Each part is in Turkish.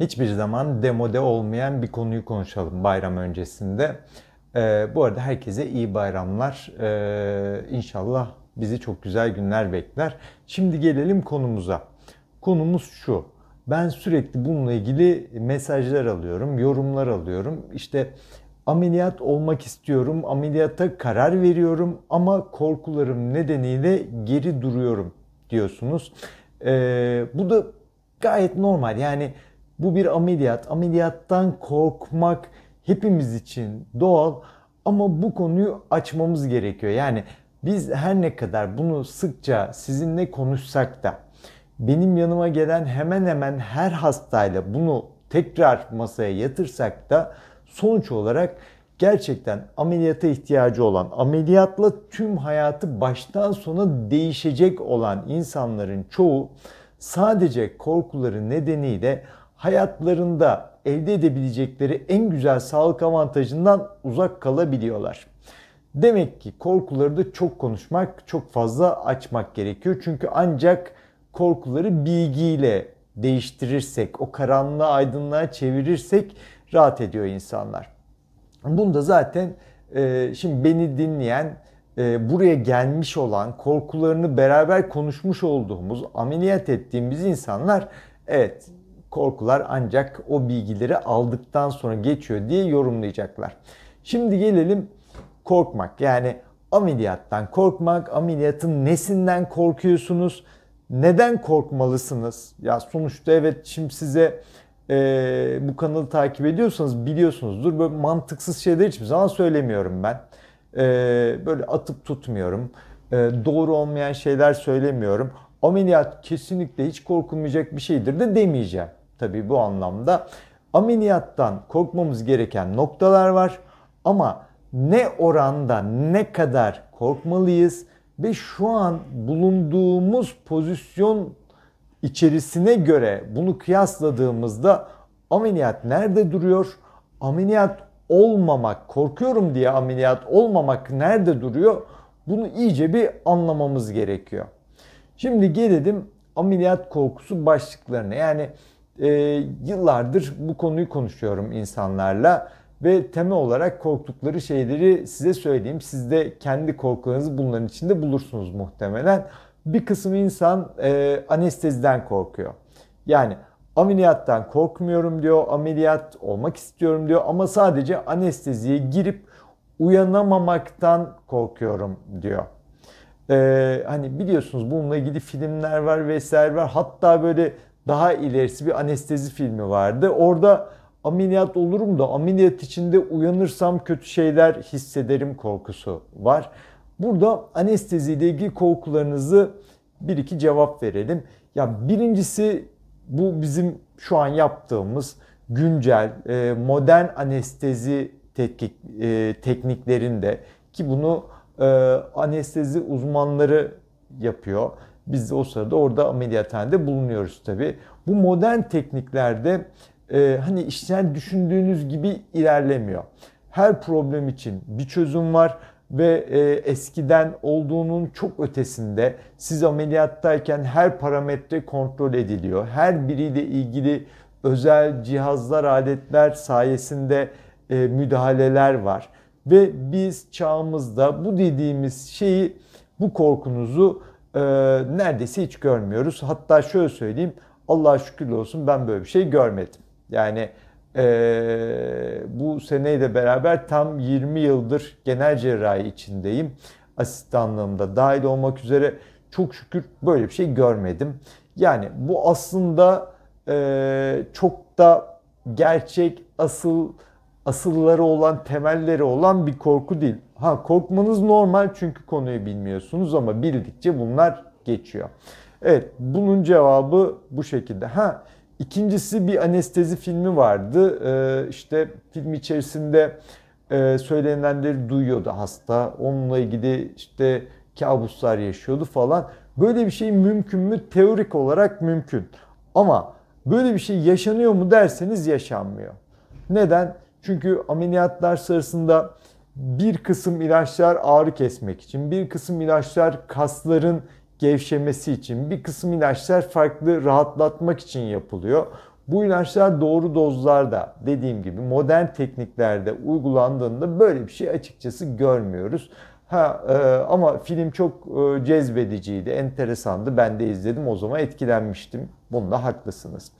hiçbir zaman demode olmayan bir konuyu konuşalım bayram öncesinde. Ee, bu arada herkese iyi bayramlar. Ee, inşallah bizi çok güzel günler bekler. Şimdi gelelim konumuza. Konumuz şu. Ben sürekli bununla ilgili mesajlar alıyorum, yorumlar alıyorum. İşte ameliyat olmak istiyorum, ameliyata karar veriyorum ama korkularım nedeniyle geri duruyorum diyorsunuz. Ee, bu da gayet normal. Yani bu bir ameliyat. Ameliyattan korkmak hepimiz için doğal ama bu konuyu açmamız gerekiyor. Yani biz her ne kadar bunu sıkça sizinle konuşsak da benim yanıma gelen hemen hemen her hastayla bunu tekrar masaya yatırsak da sonuç olarak gerçekten ameliyata ihtiyacı olan, ameliyatla tüm hayatı baştan sona değişecek olan insanların çoğu sadece korkuları nedeniyle hayatlarında elde edebilecekleri en güzel sağlık avantajından uzak kalabiliyorlar. Demek ki korkuları da çok konuşmak, çok fazla açmak gerekiyor. Çünkü ancak korkuları bilgiyle değiştirirsek, o karanlığı aydınlığa çevirirsek rahat ediyor insanlar. Bunda zaten e, şimdi beni dinleyen, e, buraya gelmiş olan, korkularını beraber konuşmuş olduğumuz, ameliyat ettiğimiz insanlar evet korkular ancak o bilgileri aldıktan sonra geçiyor diye yorumlayacaklar. Şimdi gelelim korkmak. Yani ameliyattan korkmak, ameliyatın nesinden korkuyorsunuz? Neden korkmalısınız? Ya sonuçta evet şimdi size e, bu kanalı takip ediyorsanız biliyorsunuzdur. Böyle mantıksız şeyler hiçbir zaman söylemiyorum ben. E, böyle atıp tutmuyorum. E, doğru olmayan şeyler söylemiyorum ameliyat kesinlikle hiç korkulmayacak bir şeydir de demeyeceğim. Tabii bu anlamda ameliyattan korkmamız gereken noktalar var ama ne oranda ne kadar korkmalıyız ve şu an bulunduğumuz pozisyon içerisine göre bunu kıyasladığımızda ameliyat nerede duruyor? Ameliyat olmamak, korkuyorum diye ameliyat olmamak nerede duruyor? Bunu iyice bir anlamamız gerekiyor. Şimdi gelelim ameliyat korkusu başlıklarına. Yani e, yıllardır bu konuyu konuşuyorum insanlarla ve temel olarak korktukları şeyleri size söyleyeyim. Siz de kendi korkularınızı bunların içinde bulursunuz muhtemelen. Bir kısım insan e, anesteziden korkuyor. Yani ameliyattan korkmuyorum diyor, ameliyat olmak istiyorum diyor ama sadece anesteziye girip uyanamamaktan korkuyorum diyor. Ee, hani biliyorsunuz bununla ilgili filmler var vesaire var. Hatta böyle daha ilerisi bir anestezi filmi vardı. Orada ameliyat olurum da ameliyat içinde uyanırsam kötü şeyler hissederim korkusu var. Burada anestezi ile ilgili korkularınızı bir iki cevap verelim. Ya birincisi bu bizim şu an yaptığımız güncel e, modern anestezi tetkik, e, tekniklerinde ki bunu e, anestezi uzmanları yapıyor. Biz de o sırada orada ameliyathanede bulunuyoruz tabi. Bu modern tekniklerde e, hani işler düşündüğünüz gibi ilerlemiyor. Her problem için bir çözüm var ve e, eskiden olduğunun çok ötesinde siz ameliyattayken her parametre kontrol ediliyor. Her biriyle ilgili özel cihazlar, aletler sayesinde e, müdahaleler var. Ve biz çağımızda bu dediğimiz şeyi, bu korkunuzu e, neredeyse hiç görmüyoruz. Hatta şöyle söyleyeyim Allah'a şükür olsun ben böyle bir şey görmedim. Yani e, bu seneyle beraber tam 20 yıldır genel cerrahi içindeyim. Asistanlığımda dahil olmak üzere çok şükür böyle bir şey görmedim. Yani bu aslında e, çok da gerçek asıl asılları olan temelleri olan bir korku değil. Ha korkmanız normal çünkü konuyu bilmiyorsunuz ama bildikçe bunlar geçiyor. Evet bunun cevabı bu şekilde. Ha ikincisi bir anestezi filmi vardı. Ee, işte film içerisinde e, söylenenleri duyuyordu hasta. Onunla ilgili işte kabuslar yaşıyordu falan. Böyle bir şey mümkün mü? Teorik olarak mümkün. Ama böyle bir şey yaşanıyor mu derseniz yaşanmıyor. Neden? Çünkü ameliyatlar sırasında bir kısım ilaçlar ağrı kesmek için, bir kısım ilaçlar kasların gevşemesi için, bir kısım ilaçlar farklı rahatlatmak için yapılıyor. Bu ilaçlar doğru dozlarda dediğim gibi modern tekniklerde uygulandığında böyle bir şey açıkçası görmüyoruz. Ha e, ama film çok e, cezbediciydi, enteresandı. Ben de izledim o zaman etkilenmiştim. Bunda haklısınız.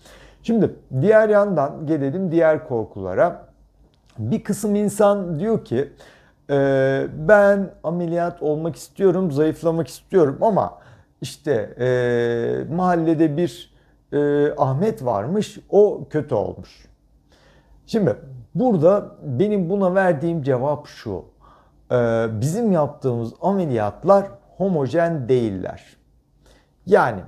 Şimdi diğer yandan gelelim diğer korkulara. Bir kısım insan diyor ki e, ben ameliyat olmak istiyorum, zayıflamak istiyorum ama işte e, mahallede bir e, Ahmet varmış, o kötü olmuş. Şimdi burada benim buna verdiğim cevap şu. E, bizim yaptığımız ameliyatlar homojen değiller. Yani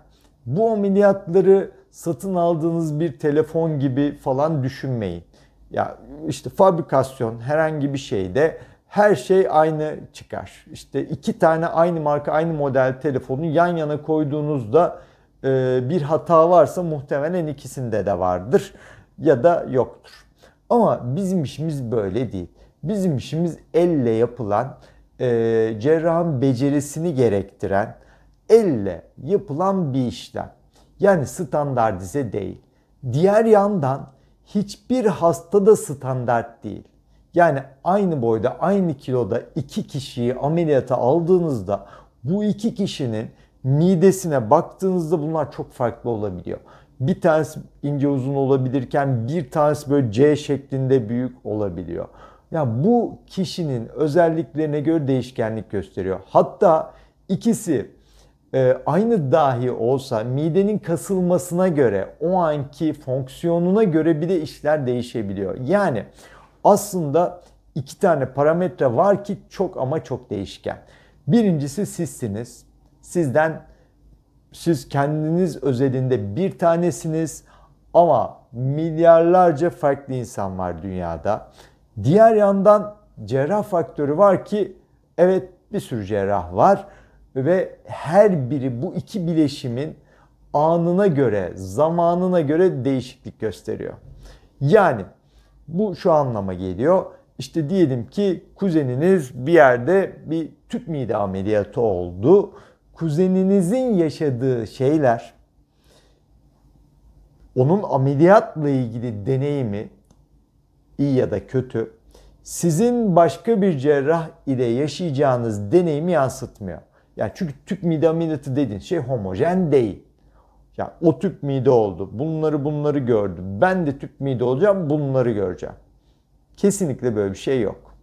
bu ameliyatları satın aldığınız bir telefon gibi falan düşünmeyin. Ya işte fabrikasyon herhangi bir şeyde her şey aynı çıkar. İşte iki tane aynı marka aynı model telefonu yan yana koyduğunuzda e, bir hata varsa muhtemelen ikisinde de vardır ya da yoktur. Ama bizim işimiz böyle değil. Bizim işimiz elle yapılan, e, cerrahın becerisini gerektiren, elle yapılan bir işlem. Yani standartize değil. Diğer yandan hiçbir hastada standart değil. Yani aynı boyda, aynı kiloda iki kişiyi ameliyata aldığınızda bu iki kişinin midesine baktığınızda bunlar çok farklı olabiliyor. Bir tanesi ince uzun olabilirken bir tanesi böyle C şeklinde büyük olabiliyor. Yani bu kişinin özelliklerine göre değişkenlik gösteriyor. Hatta ikisi ee, aynı dahi olsa midenin kasılmasına göre, o anki fonksiyonuna göre bir de işler değişebiliyor. Yani aslında iki tane parametre var ki çok ama çok değişken. Birincisi sizsiniz. Sizden siz kendiniz özelinde bir tanesiniz ama milyarlarca farklı insan var dünyada. Diğer yandan cerrah faktörü var ki evet bir sürü cerrah var ve her biri bu iki bileşimin anına göre, zamanına göre değişiklik gösteriyor. Yani bu şu anlama geliyor. İşte diyelim ki kuzeniniz bir yerde bir tüp mide ameliyatı oldu. Kuzeninizin yaşadığı şeyler onun ameliyatla ilgili deneyimi iyi ya da kötü sizin başka bir cerrah ile yaşayacağınız deneyimi yansıtmıyor. Yani çünkü tüp mide ameliyatı dediğin şey homojen değil. Ya o tüp mide oldu. Bunları bunları gördü. Ben de tüp mide olacağım. Bunları göreceğim. Kesinlikle böyle bir şey yok.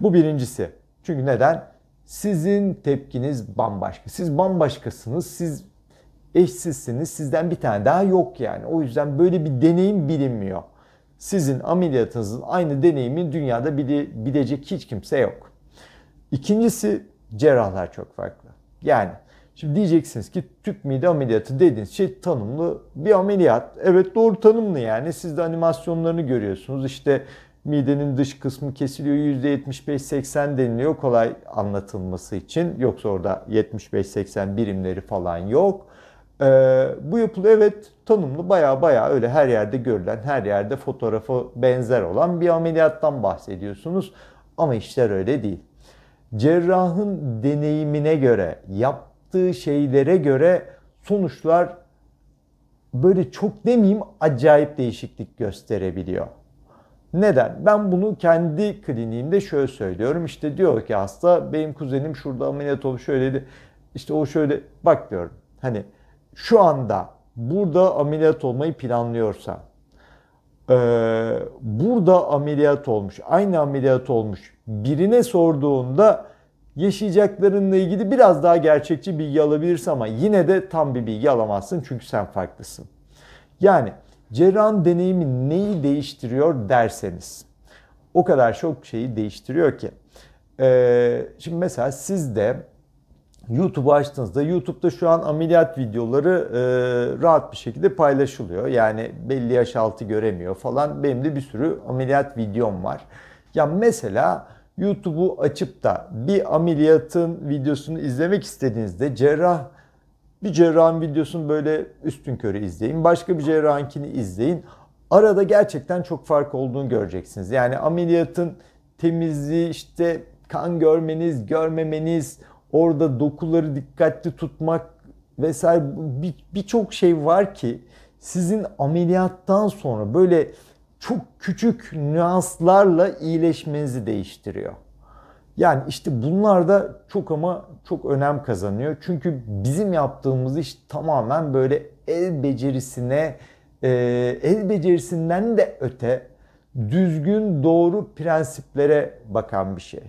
Bu birincisi. Çünkü neden? Sizin tepkiniz bambaşka. Siz bambaşkasınız. Siz eşsizsiniz. Sizden bir tane daha yok yani. O yüzden böyle bir deneyim bilinmiyor. Sizin ameliyatınızın aynı deneyimi dünyada bile, bilecek hiç kimse yok. İkincisi cerrahlar çok farklı. Yani şimdi diyeceksiniz ki tüp mide ameliyatı dediğiniz şey tanımlı bir ameliyat. Evet doğru tanımlı yani. Siz de animasyonlarını görüyorsunuz. İşte midenin dış kısmı kesiliyor %75-80 deniliyor kolay anlatılması için. Yoksa orada 75-80 birimleri falan yok. Ee, bu yapılı evet tanımlı baya baya öyle her yerde görülen, her yerde fotoğrafı benzer olan bir ameliyattan bahsediyorsunuz. Ama işler öyle değil cerrahın deneyimine göre, yaptığı şeylere göre sonuçlar böyle çok demeyeyim acayip değişiklik gösterebiliyor. Neden? Ben bunu kendi kliniğimde şöyle söylüyorum. İşte diyor ki hasta benim kuzenim şurada ameliyat şöyle şöyleydi. İşte o şöyle bak diyorum. Hani şu anda burada ameliyat olmayı planlıyorsa e, burada ameliyat olmuş, aynı ameliyat olmuş birine sorduğunda yaşayacaklarınla ilgili biraz daha gerçekçi bilgi alabilirsin ama yine de tam bir bilgi alamazsın çünkü sen farklısın. Yani cerrahın deneyimi neyi değiştiriyor derseniz o kadar çok şeyi değiştiriyor ki. Ee, şimdi mesela siz de YouTube'u açtığınızda YouTube'da şu an ameliyat videoları e, rahat bir şekilde paylaşılıyor. Yani belli yaş altı göremiyor falan. Benim de bir sürü ameliyat videom var. Ya mesela YouTube'u açıp da bir ameliyatın videosunu izlemek istediğinizde cerrah bir cerrahın videosunu böyle üstün körü izleyin. Başka bir cerrahinkini izleyin. Arada gerçekten çok fark olduğunu göreceksiniz. Yani ameliyatın temizliği işte kan görmeniz, görmemeniz, orada dokuları dikkatli tutmak vesaire birçok bir, bir şey var ki sizin ameliyattan sonra böyle çok küçük nüanslarla iyileşmenizi değiştiriyor. Yani işte bunlar da çok ama çok önem kazanıyor. Çünkü bizim yaptığımız iş tamamen böyle el becerisine, e, el becerisinden de öte düzgün, doğru prensiplere bakan bir şey.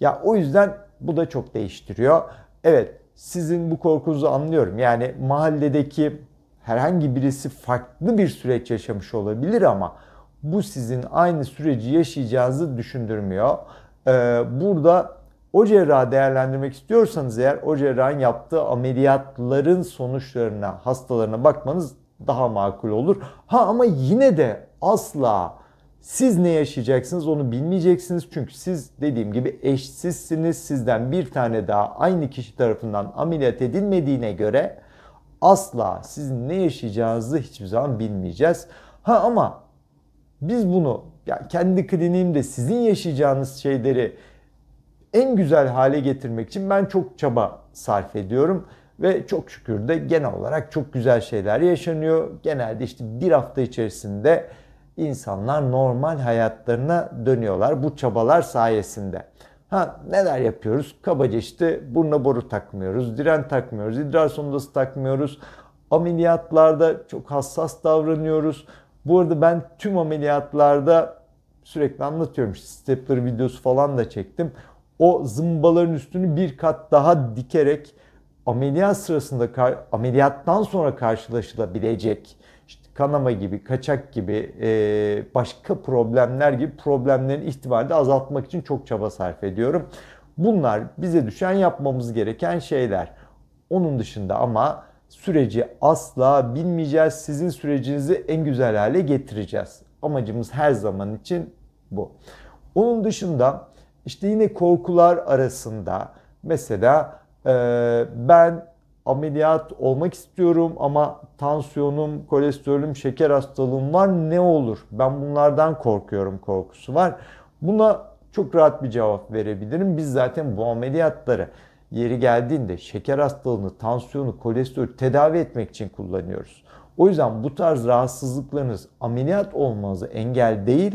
Ya o yüzden bu da çok değiştiriyor. Evet, sizin bu korkunuzu anlıyorum. Yani mahalledeki herhangi birisi farklı bir süreç yaşamış olabilir ama bu sizin aynı süreci yaşayacağınızı düşündürmüyor. Ee, burada o cerrah değerlendirmek istiyorsanız eğer o cerrahın yaptığı ameliyatların sonuçlarına, hastalarına bakmanız daha makul olur. Ha ama yine de asla siz ne yaşayacaksınız onu bilmeyeceksiniz. Çünkü siz dediğim gibi eşsizsiniz. Sizden bir tane daha aynı kişi tarafından ameliyat edilmediğine göre asla sizin ne yaşayacağınızı hiçbir zaman bilmeyeceğiz. Ha ama biz bunu yani kendi kliniğimde sizin yaşayacağınız şeyleri en güzel hale getirmek için ben çok çaba sarf ediyorum. Ve çok şükür de genel olarak çok güzel şeyler yaşanıyor. Genelde işte bir hafta içerisinde insanlar normal hayatlarına dönüyorlar bu çabalar sayesinde. Ha neler yapıyoruz? Kabaca işte burna boru takmıyoruz, diren takmıyoruz, idrar sondası takmıyoruz. Ameliyatlarda çok hassas davranıyoruz. Bu arada ben tüm ameliyatlarda sürekli anlatıyorum. Stepler videosu falan da çektim. O zımbaların üstünü bir kat daha dikerek ameliyat sırasında ameliyattan sonra karşılaşılabilecek işte kanama gibi, kaçak gibi e, başka problemler gibi problemlerin ihtimalini azaltmak için çok çaba sarf ediyorum. Bunlar bize düşen yapmamız gereken şeyler. Onun dışında ama süreci asla bilmeyeceğiz. Sizin sürecinizi en güzel hale getireceğiz. Amacımız her zaman için bu. Onun dışında işte yine korkular arasında mesela e, ben ameliyat olmak istiyorum ama tansiyonum, kolesterolüm, şeker hastalığım var ne olur? Ben bunlardan korkuyorum korkusu var. Buna çok rahat bir cevap verebilirim. Biz zaten bu ameliyatları yeri geldiğinde şeker hastalığını, tansiyonu, kolesterolü tedavi etmek için kullanıyoruz. O yüzden bu tarz rahatsızlıklarınız ameliyat olmanızı engel değil,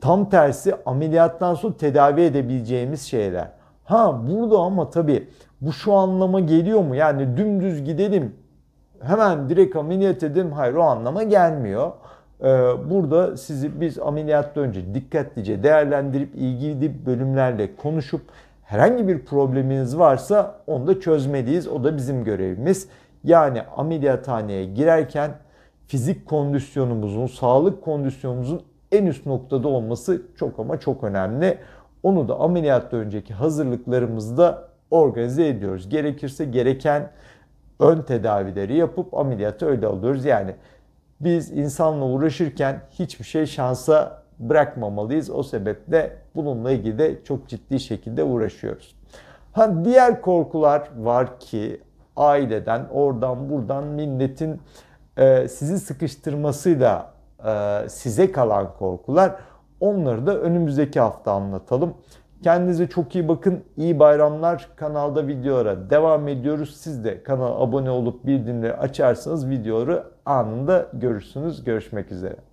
tam tersi ameliyattan sonra tedavi edebileceğimiz şeyler. Ha burada ama tabii bu şu anlama geliyor mu? Yani dümdüz gidelim, hemen direkt ameliyat edelim. Hayır o anlama gelmiyor. Ee, burada sizi biz ameliyattan önce dikkatlice değerlendirip ilgili bölümlerle konuşup herhangi bir probleminiz varsa onu da çözmeliyiz. O da bizim görevimiz. Yani ameliyathaneye girerken fizik kondisyonumuzun, sağlık kondisyonumuzun en üst noktada olması çok ama çok önemli. Onu da ameliyatta önceki hazırlıklarımızda organize ediyoruz. Gerekirse gereken ön tedavileri yapıp ameliyatı öyle alıyoruz. Yani biz insanla uğraşırken hiçbir şey şansa bırakmamalıyız. O sebeple bununla ilgili de çok ciddi şekilde uğraşıyoruz. Ha, diğer korkular var ki aileden, oradan, buradan milletin e, sizi sıkıştırmasıyla e, size kalan korkular. Onları da önümüzdeki hafta anlatalım. Kendinize çok iyi bakın. İyi bayramlar. Kanalda videolara devam ediyoruz. Siz de kanala abone olup bildirimleri açarsanız videoları anında görürsünüz. Görüşmek üzere.